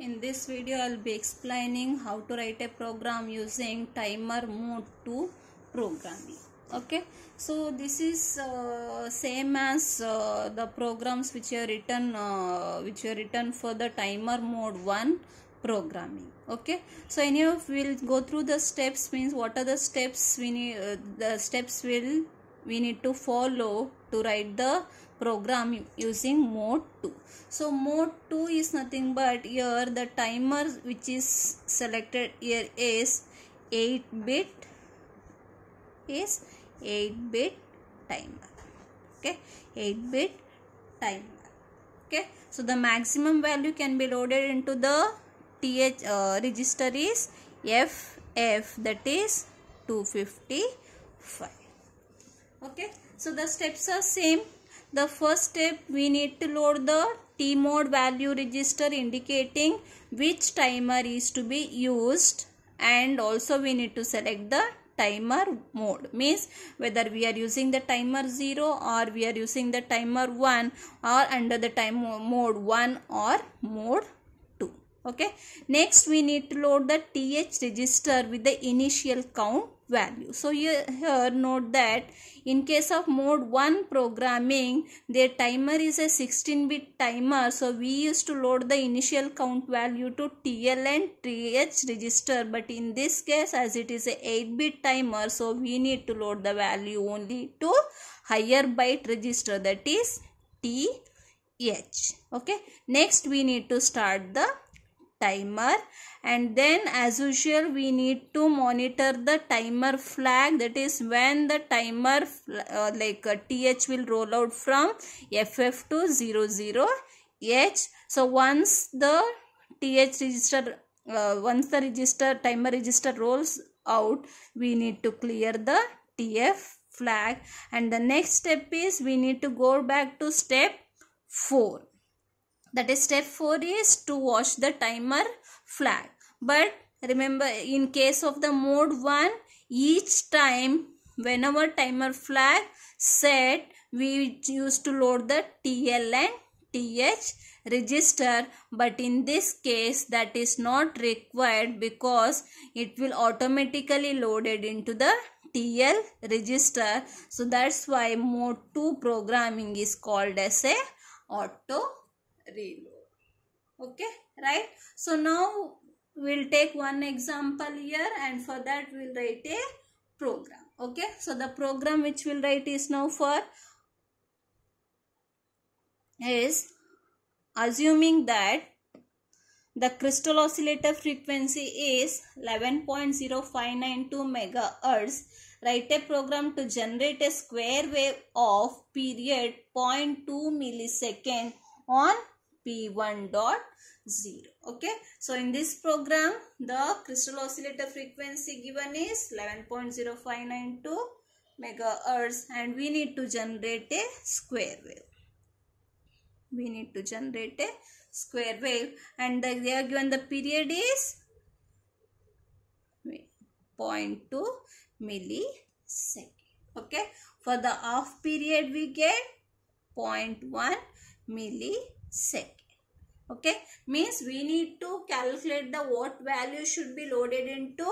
In this video, I will be explaining how to write a program using timer mode 2 programming. Okay, so this is uh, same as uh, the programs which are written, uh, which are written for the timer mode 1 programming okay so anyhow we'll go through the steps means what are the steps we need uh, the steps will we need to follow to write the program using mode 2 so mode 2 is nothing but here the timer which is selected here is 8 bit is 8 bit timer okay 8 bit timer okay so the maximum value can be loaded into the th uh, register is ff that is 255 okay so the steps are same the first step we need to load the T mode value register indicating which timer is to be used and also we need to select the timer mode means whether we are using the timer 0 or we are using the timer 1 or under the time mode 1 or mode 2 okay next we need to load the th register with the initial count value. So here, here note that in case of mode 1 programming, their timer is a 16-bit timer. So we used to load the initial count value to TL and TH register. But in this case, as it is a 8-bit timer, so we need to load the value only to higher byte register that is TH. Okay. Next, we need to start the timer and then as usual we need to monitor the timer flag that is when the timer uh, like uh, th will roll out from ff to 00h so once the th register uh, once the register timer register rolls out we need to clear the tf flag and the next step is we need to go back to step 4 that is step 4 is to wash the timer flag but remember in case of the mode 1 each time whenever timer flag set we used to load the TL and TH register but in this case that is not required because it will automatically loaded into the TL register so that's why mode 2 programming is called as a auto reload okay right so now we'll take one example here and for that we'll write a program okay so the program which we'll write is now for is assuming that the crystal oscillator frequency is 11.0592 megahertz write a program to generate a square wave of period 0.2 millisecond on P1 dot 0. Okay. So, in this program, the crystal oscillator frequency given is 11.0592 megahertz and we need to generate a square wave. We need to generate a square wave and the, they are given the period is 0.2 millisecond. Okay. For the off period, we get 0.1 millisecond second okay means we need to calculate the what value should be loaded into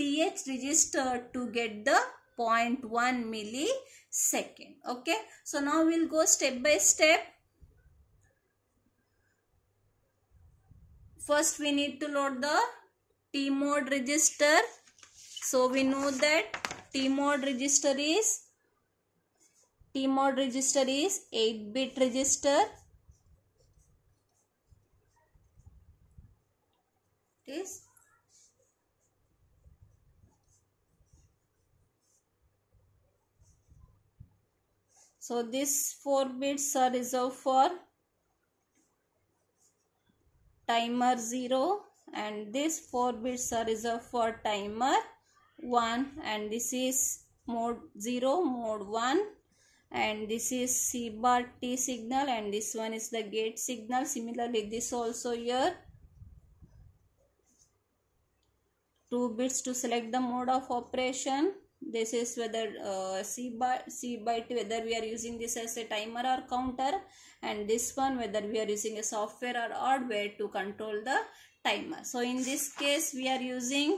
th register to get the 0.1 millisecond okay so now we'll go step by step first we need to load the t mode register so we know that t mode register is t mode register is 8 bit register practice So these four bits are reserved for timer 0 and these four bits are reserved for timer 1 and this is mode 0 mode 1 and this is C bar T signal and this one is the gate signal similarly this also here two bits to select the mode of operation this is whether uh, c by c byte whether we are using this as a timer or counter and this one whether we are using a software or hardware to control the timer so in this case we are using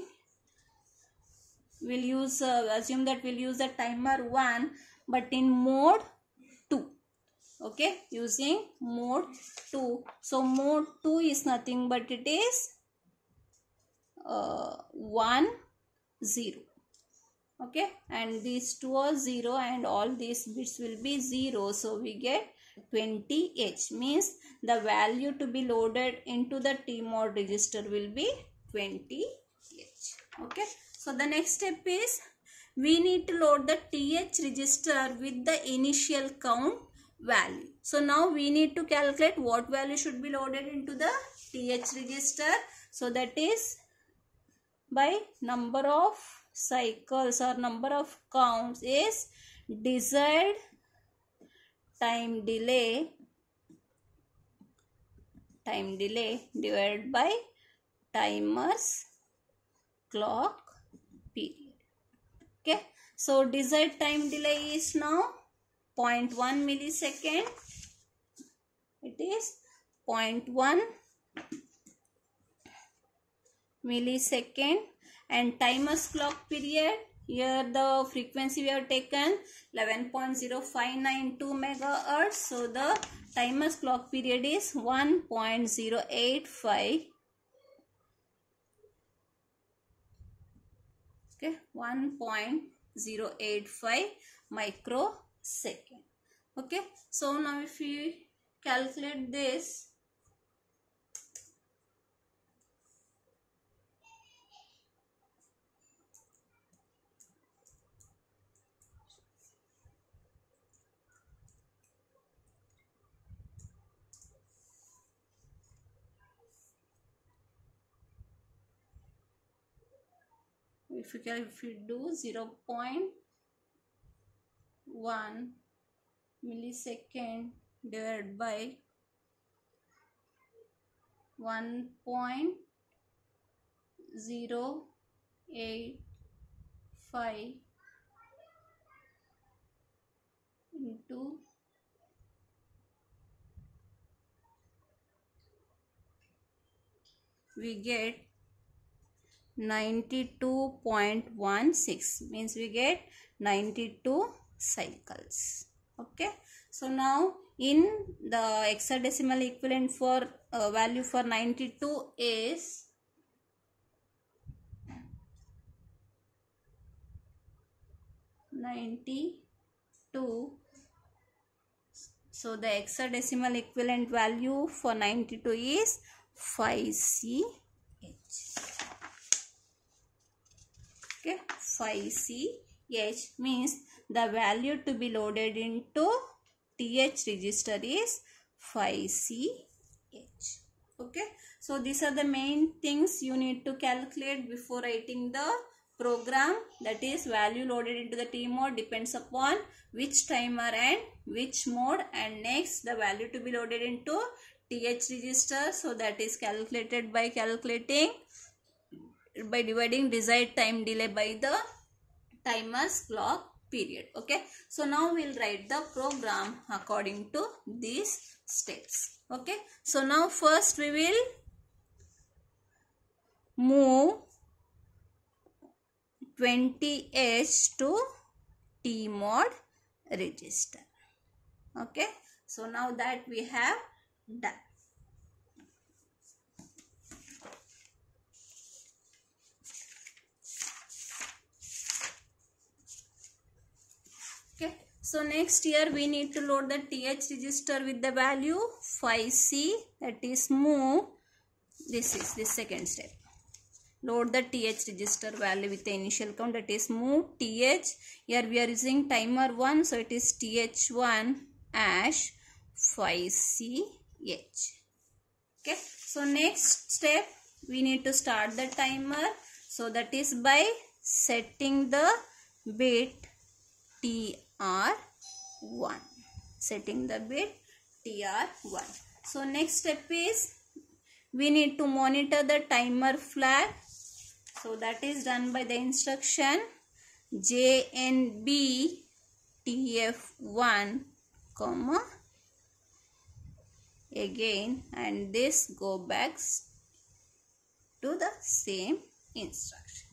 we'll use uh, assume that we'll use the timer 1 but in mode 2 okay using mode 2 so mode 2 is nothing but it is uh, 1 0 okay and these two are 0 and all these bits will be 0 so we get 20h means the value to be loaded into the TMOD register will be 20h okay so the next step is we need to load the TH register with the initial count value so now we need to calculate what value should be loaded into the TH register so that is by number of cycles or number of counts is desired time delay time delay divided by timer's clock period okay so desired time delay is now 0.1 millisecond it is 0.1 millisecond and timer's clock period here the frequency we have taken 11.0592 megahertz so the timer's clock period is 1.085 okay 1.085 microsecond okay so now if we calculate this if you can if you do 0 0.1 millisecond divided by 1.085 into we get 92.16 means we get 92 cycles okay so now in the hexadecimal equivalent for uh, value for 92 is Ninety-two. So the hexadecimal equivalent value for ninety-two is five C H okay 5ch means the value to be loaded into th register is 5ch okay so these are the main things you need to calculate before writing the program that is value loaded into the T mode depends upon which timer and which mode and next the value to be loaded into TH register so that is calculated by calculating by dividing desired time delay by the timer's clock period okay so now we'll write the program according to these steps okay so now first we will move 20h to t mod register okay so now that we have done So next here we need to load the TH register with the value 5C that is move. This is the second step. Load the TH register value with the initial count that is move TH. Here we are using timer 1 so it is TH1 ash 5CH. Okay. So next step we need to start the timer. So that is by setting the bit TH R1. Setting the bit TR1. So next step is we need to monitor the timer flag. So that is done by the instruction JNB TF1 comma again and this go back to the same instruction.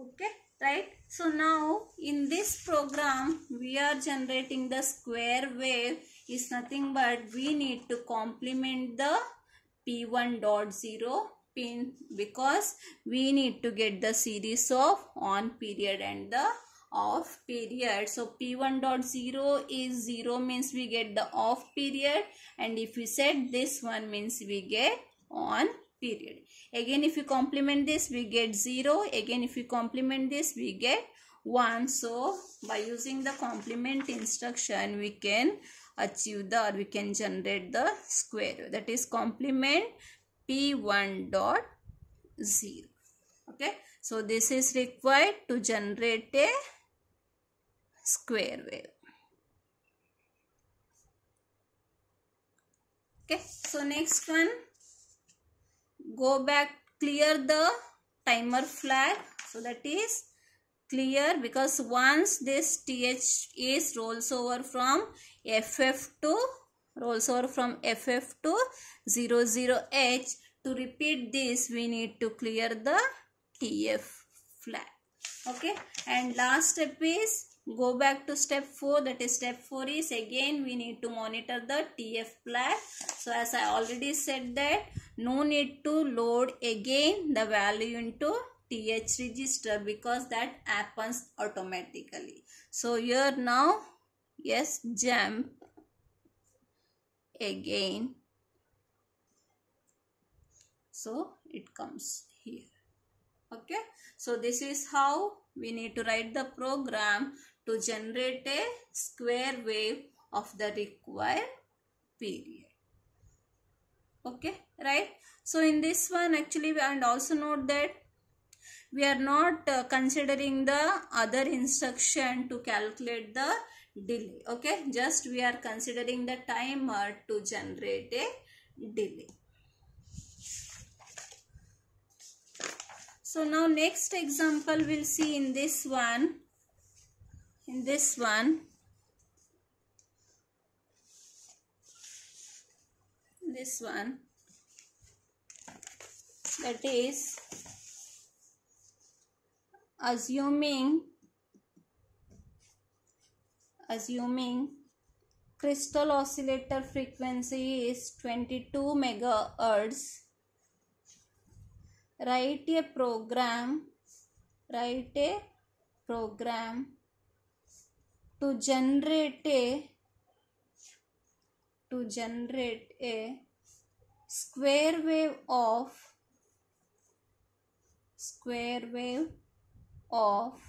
Okay right so now in this program we are generating the square wave is nothing but we need to complement the p1 dot 0 pin because we need to get the series of on period and the off period so p1 dot 0 is 0 means we get the off period and if we set this one means we get on period. Again, if we complement this, we get 0. Again, if we complement this, we get 1. So, by using the complement instruction, we can achieve the or we can generate the square That is complement P1 dot 0. Okay. So, this is required to generate a square wave. Okay. So, next one go back clear the timer flag so that is clear because once this th is rolls over from ff to rolls over from ff to 00h to repeat this we need to clear the tf flag okay and last step is go back to step 4 that is step 4 is again we need to monitor the tf flag so as i already said that no need to load again the value into th register because that happens automatically so here now yes jump again so it comes here okay so this is how we need to write the program to generate a square wave of the required period okay right so in this one actually we and also note that we are not uh, considering the other instruction to calculate the delay okay just we are considering the timer to generate a delay so now next example we'll see in this one in this one this one that is assuming assuming crystal oscillator frequency is 22 megahertz write a program write a program to generate a to generate a square wave of square wave of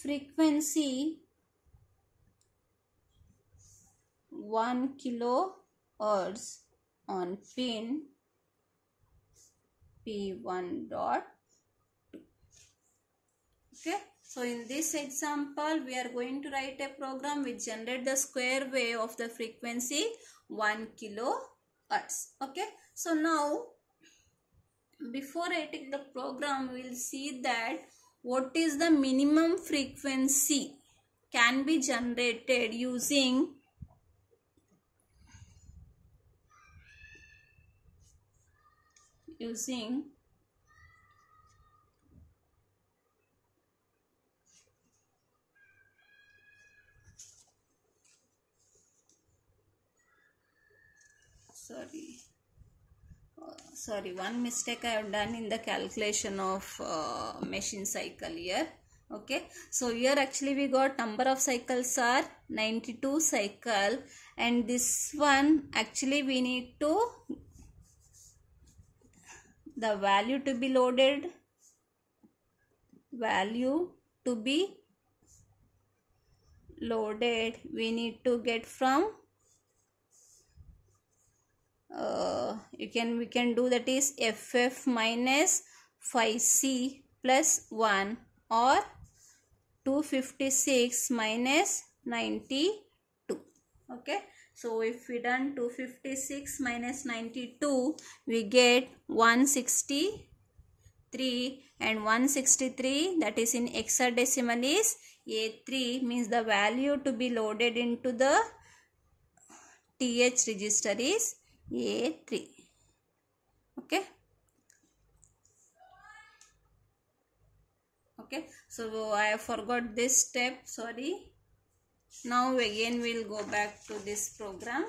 frequency 1 kilo hertz on pin P1 dot 2. Okay. So in this example, we are going to write a program which generate the square wave of the frequency 1 kilohertz. Okay. So now, before writing the program, we will see that what is the minimum frequency can be generated using using sorry uh, sorry one mistake i have done in the calculation of uh, machine cycle here okay so here actually we got number of cycles are 92 cycle and this one actually we need to the value to be loaded value to be loaded we need to get from uh, you can we can do that is ff minus 5c plus 1 or 256 minus 92 okay so if we done 256 minus 92 we get 163 and 163 that is in hexadecimal is a3 means the value to be loaded into the th register is a3 okay okay so I forgot this step sorry now again we'll go back to this program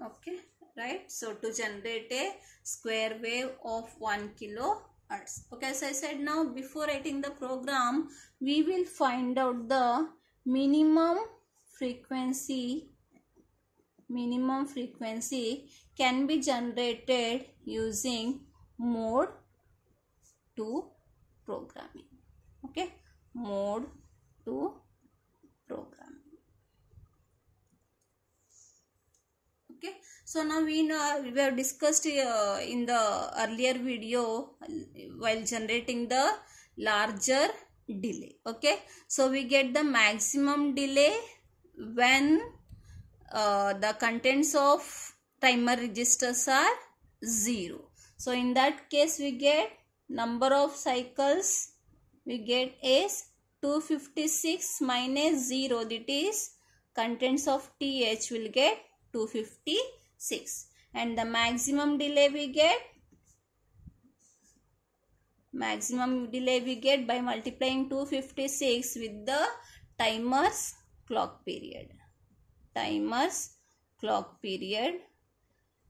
okay right so to generate a square wave of 1 kilo hertz. okay as so I said now before writing the program we will find out the minimum frequency minimum frequency can be generated using mode 2 programming. Okay, mode 2 programming. Okay, so now we know we have discussed uh, in the earlier video while generating the larger delay. Okay, so we get the maximum delay when uh, the contents of timer registers are 0. So in that case we get number of cycles we get is 256 minus 0 that is contents of TH will get 256 and the maximum delay we get maximum delay we get by multiplying 256 with the timer's clock period timers clock period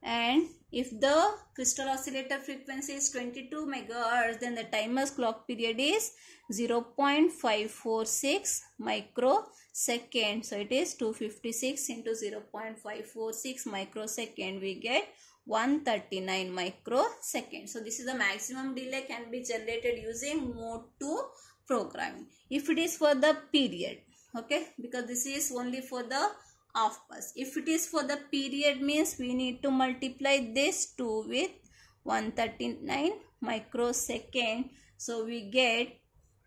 and if the crystal oscillator frequency is 22 megahertz then the timer's clock period is 0 0.546 microsecond so it is 256 into 0 0.546 microsecond we get 139 microsecond so this is the maximum delay can be generated using mode 2 programming if it is for the period okay because this is only for the half past. If it is for the period means we need to multiply this 2 with 139 microsecond. So we get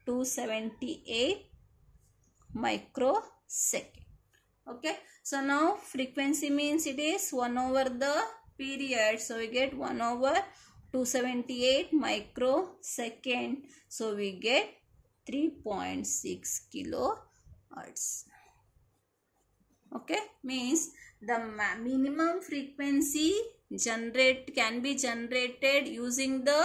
278 microsecond. Okay. So now frequency means it is 1 over the period. So we get 1 over 278 microsecond. So we get 3.6 kilohertz okay means the minimum frequency generate can be generated using the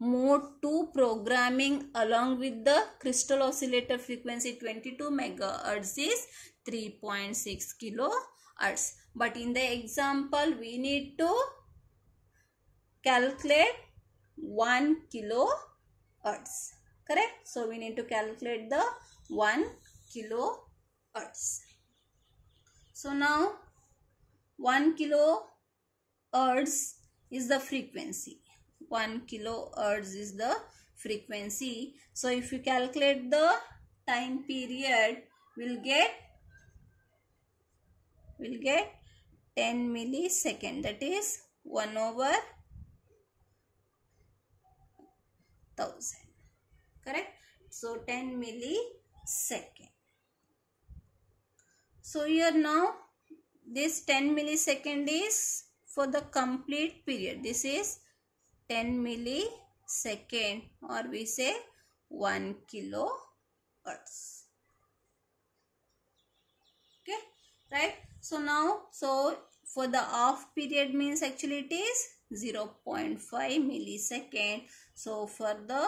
mode 2 programming along with the crystal oscillator frequency 22 megahertz is 3.6 kilohertz but in the example we need to calculate 1 kilohertz correct so we need to calculate the 1 kilohertz so now 1 kilo hertz is the frequency. 1 kilo hertz is the frequency. So if you calculate the time period, we'll get we'll get 10 millisecond that is 1 over 1000 correct so 10 millisecond so here now this 10 millisecond is for the complete period. This is 10 millisecond or we say 1 kilohertz. Okay, right. So now, so for the off period means actually it is 0 0.5 millisecond. So for the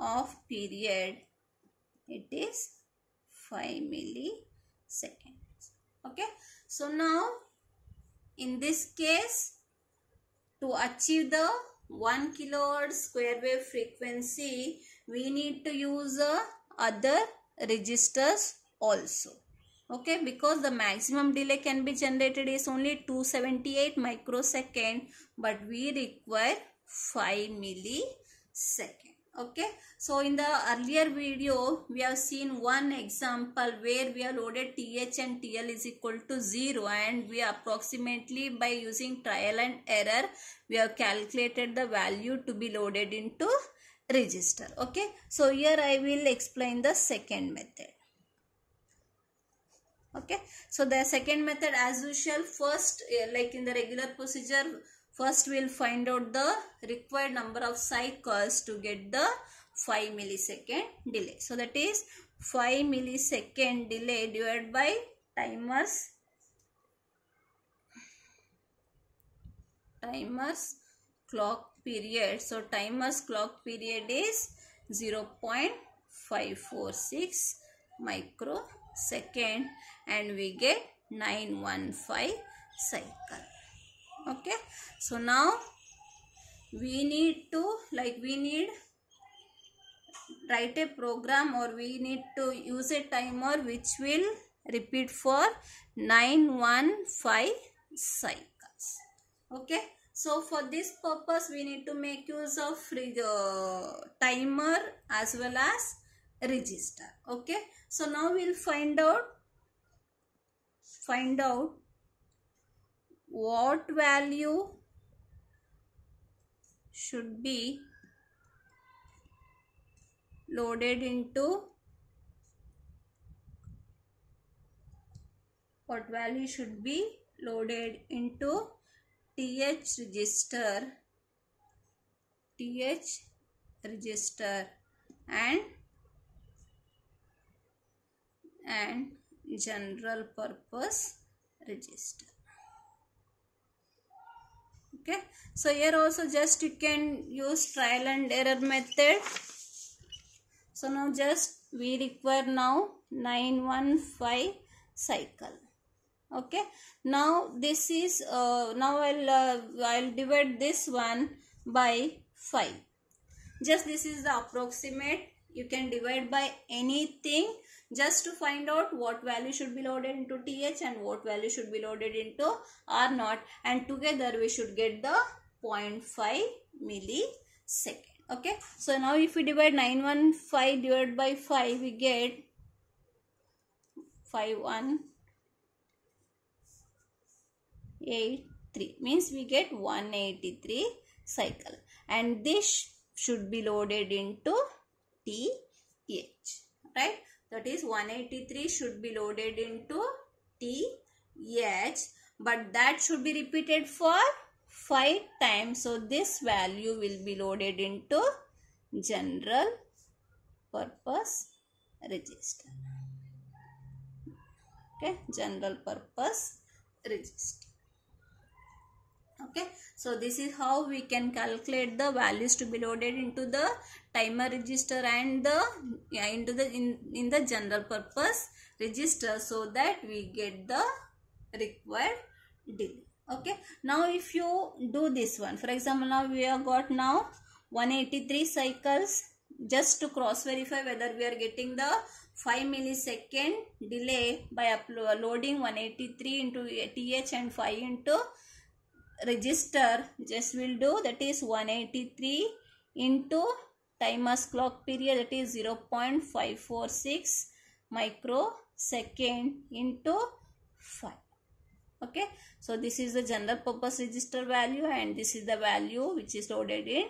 off period it is 5 millisecond okay so now in this case to achieve the 1 kilohertz square wave frequency we need to use uh, other registers also okay because the maximum delay can be generated is only 278 microsecond but we require 5 millisecond okay so in the earlier video we have seen one example where we have loaded th and tl is equal to 0 and we approximately by using trial and error we have calculated the value to be loaded into register okay so here i will explain the second method okay so the second method as usual first eh, like in the regular procedure First we will find out the required number of cycles to get the 5 millisecond delay. So that is 5 millisecond delay divided by timers timers clock period. So timers clock period is 0 0.546 microsecond and we get 915 cycle okay so now we need to like we need write a program or we need to use a timer which will repeat for 915 cycles okay so for this purpose we need to make use of uh, timer as well as register okay so now we'll find out find out what value should be loaded into what value should be loaded into th register th register and and general purpose register okay so here also just you can use trial and error method so now just we require now 915 cycle okay now this is uh, now i'll uh, i'll divide this one by 5 just this is the approximate you can divide by anything just to find out what value should be loaded into th and what value should be loaded into r naught and together we should get the 0.5 millisecond okay so now if we divide 915 divided by 5 we get 5183 means we get 183 cycle and this should be loaded into TH right that is 183 should be loaded into TH but that should be repeated for 5 times so this value will be loaded into general purpose register okay general purpose register so this is how we can calculate the values to be loaded into the timer register and the yeah, into the in, in the general purpose register so that we get the required delay. Okay. Now if you do this one, for example, now we have got now 183 cycles just to cross verify whether we are getting the 5 millisecond delay by uploading loading 183 into TH and 5 into register just will do that is 183 into timer's clock period that is 0 0.546 microsecond into 5 okay so this is the general purpose register value and this is the value which is loaded in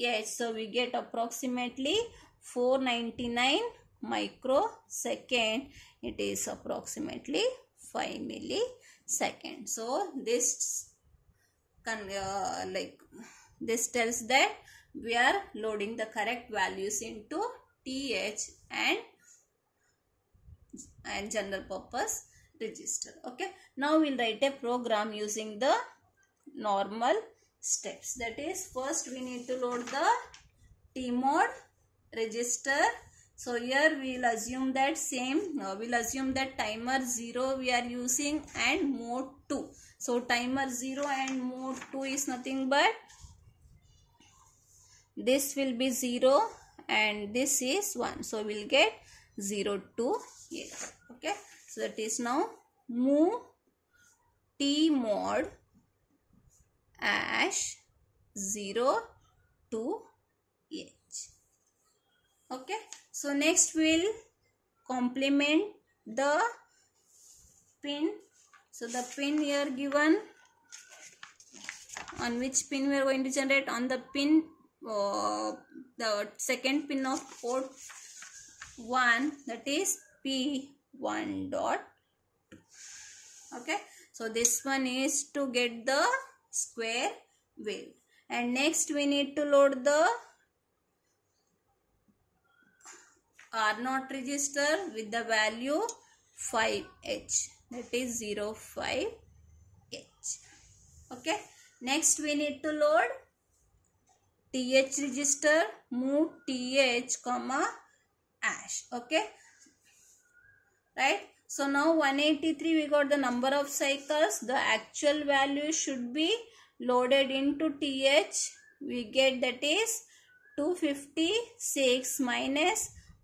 th so we get approximately 499 microsecond it is approximately 5 millisecond so this uh, like this tells that we are loading the correct values into th and and general purpose register okay now we'll write a program using the normal steps that is first we need to load the tmod register so here we will assume that same, uh, we will assume that timer 0 we are using and mode 2. So timer 0 and mode 2 is nothing but this will be 0 and this is 1. So we will get 0 to yes okay. So that is now move t mod ash 0 to a okay so next we'll complement the pin so the pin here given on which pin we are going to generate on the pin uh, the second pin of port 1 that is p1 dot okay so this one is to get the square wave and next we need to load the are not register with the value 5H that is 05H. Okay. Next we need to load TH register move TH comma ash. Okay. Right. So now 183 we got the number of cycles. The actual value should be loaded into TH. We get that is 256 minus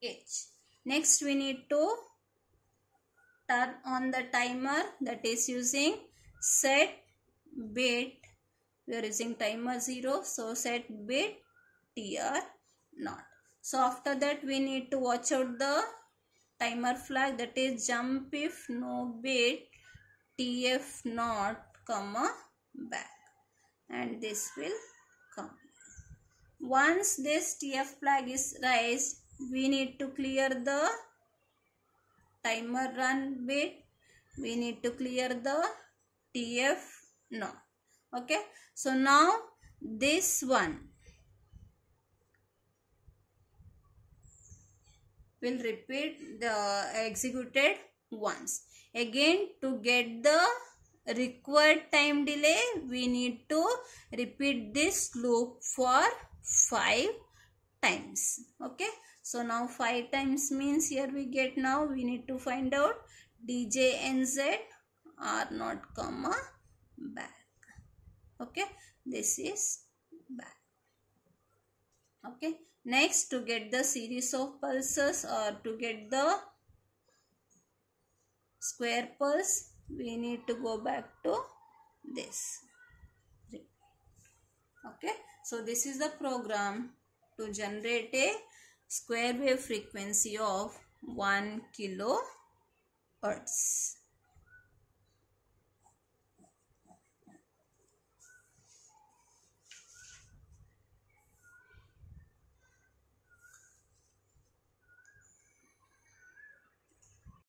H. Next we need to turn on the timer that is using set bit. We are using timer 0 so set bit tr not. So after that we need to watch out the timer flag that is jump if no bit tf not comma back and this will come. Once this tf flag is raised we need to clear the timer run bit we need to clear the tf no okay so now this one will repeat the executed once again to get the required time delay we need to repeat this loop for 5 times okay so now 5 times means here we get now we need to find out djnz are not comma back okay this is back okay next to get the series of pulses or to get the square pulse we need to go back to this okay so this is the program to generate a square wave frequency of 1 kilohertz.